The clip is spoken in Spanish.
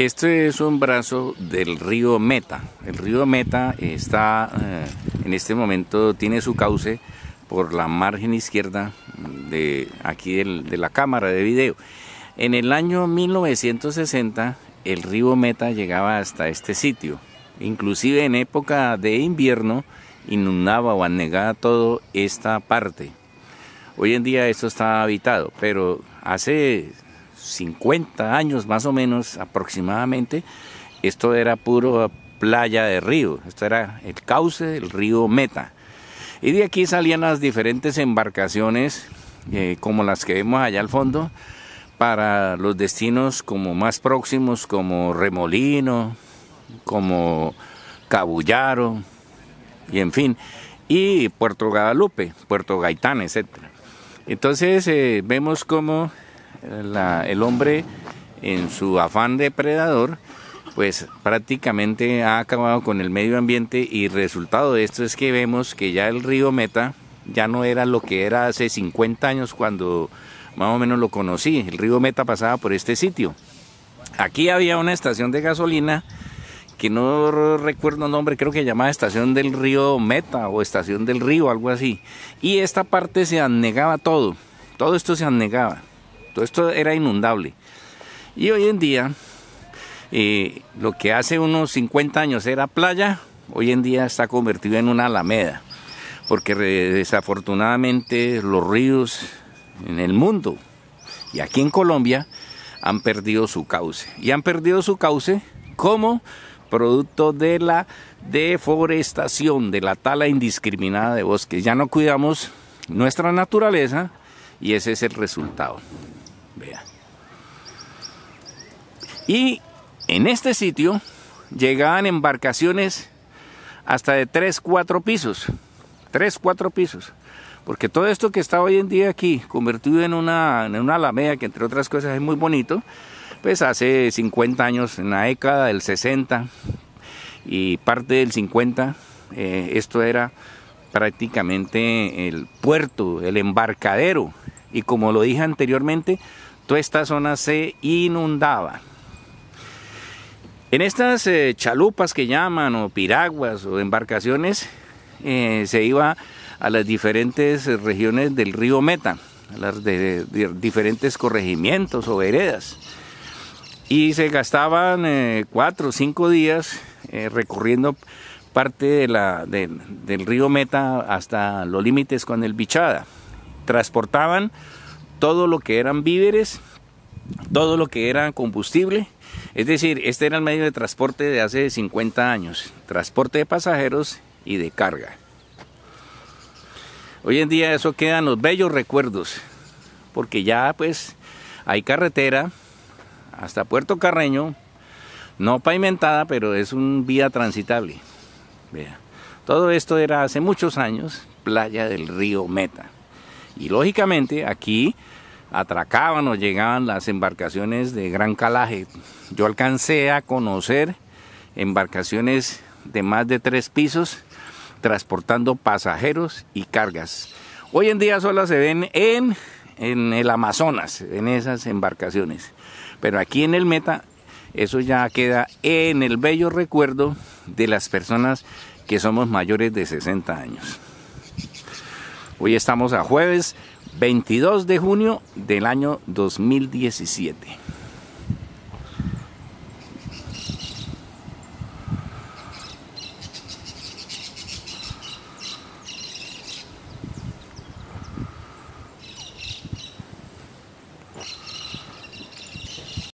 Este es un brazo del río Meta. El río Meta está eh, en este momento, tiene su cauce por la margen izquierda de aquí de la cámara de video. En el año 1960 el río Meta llegaba hasta este sitio. Inclusive en época de invierno inundaba o anegaba toda esta parte. Hoy en día esto está habitado, pero hace 50 años más o menos aproximadamente, esto era puro playa de río, esto era el cauce del río Meta. Y de aquí salían las diferentes embarcaciones, eh, como las que vemos allá al fondo, para los destinos como más próximos, como Remolino, como Cabullaro, y en fin, y Puerto Guadalupe, Puerto Gaitán, etc. Entonces eh, vemos como el hombre en su afán depredador, pues prácticamente ha acabado con el medio ambiente y resultado de esto es que vemos que ya el río Meta ya no era lo que era hace 50 años cuando más o menos lo conocí. El río Meta pasaba por este sitio. Aquí había una estación de gasolina que no recuerdo el nombre, creo que llamaba Estación del Río Meta o Estación del Río, algo así. Y esta parte se anegaba todo, todo esto se anegaba. Todo esto era inundable. Y hoy en día, eh, lo que hace unos 50 años era playa, hoy en día está convertido en una alameda, porque desafortunadamente los ríos en el mundo y aquí en Colombia han perdido su cauce. Y han perdido su cauce como producto de la deforestación, de la tala indiscriminada de bosques. Ya no cuidamos nuestra naturaleza y ese es el resultado. Y en este sitio llegaban embarcaciones hasta de 3, 4 pisos. 3, 4 pisos. Porque todo esto que está hoy en día aquí, convertido en una, en una alameda, que entre otras cosas es muy bonito, pues hace 50 años, en la década del 60 y parte del 50, eh, esto era prácticamente el puerto, el embarcadero. Y como lo dije anteriormente, toda esta zona se inundaba. En estas eh, chalupas que llaman, o piraguas, o embarcaciones, eh, se iba a las diferentes regiones del río Meta, a las de, diferentes corregimientos o veredas. Y se gastaban eh, cuatro o cinco días recorriendo parte de del río Meta hasta los límites con el Bichada. Transportaban todo lo que eran víveres todo lo que era combustible. Es decir, este era el medio de transporte de hace 50 años, transporte de pasajeros y de carga. Hoy en día eso quedan los bellos recuerdos, porque ya pues hay carretera hasta Puerto Carreño, no pavimentada, pero es un vía transitable. todo esto era hace muchos años, playa del río Meta. Y lógicamente aquí atracaban o llegaban las embarcaciones de gran calaje. Yo alcancé a conocer embarcaciones de más de tres pisos transportando pasajeros y cargas. Hoy en día solo se ven en, en el Amazonas, en esas embarcaciones. Pero aquí en el Meta, eso ya queda en el bello recuerdo de las personas que somos mayores de 60 años. Hoy estamos a jueves 22 de junio del año 2017.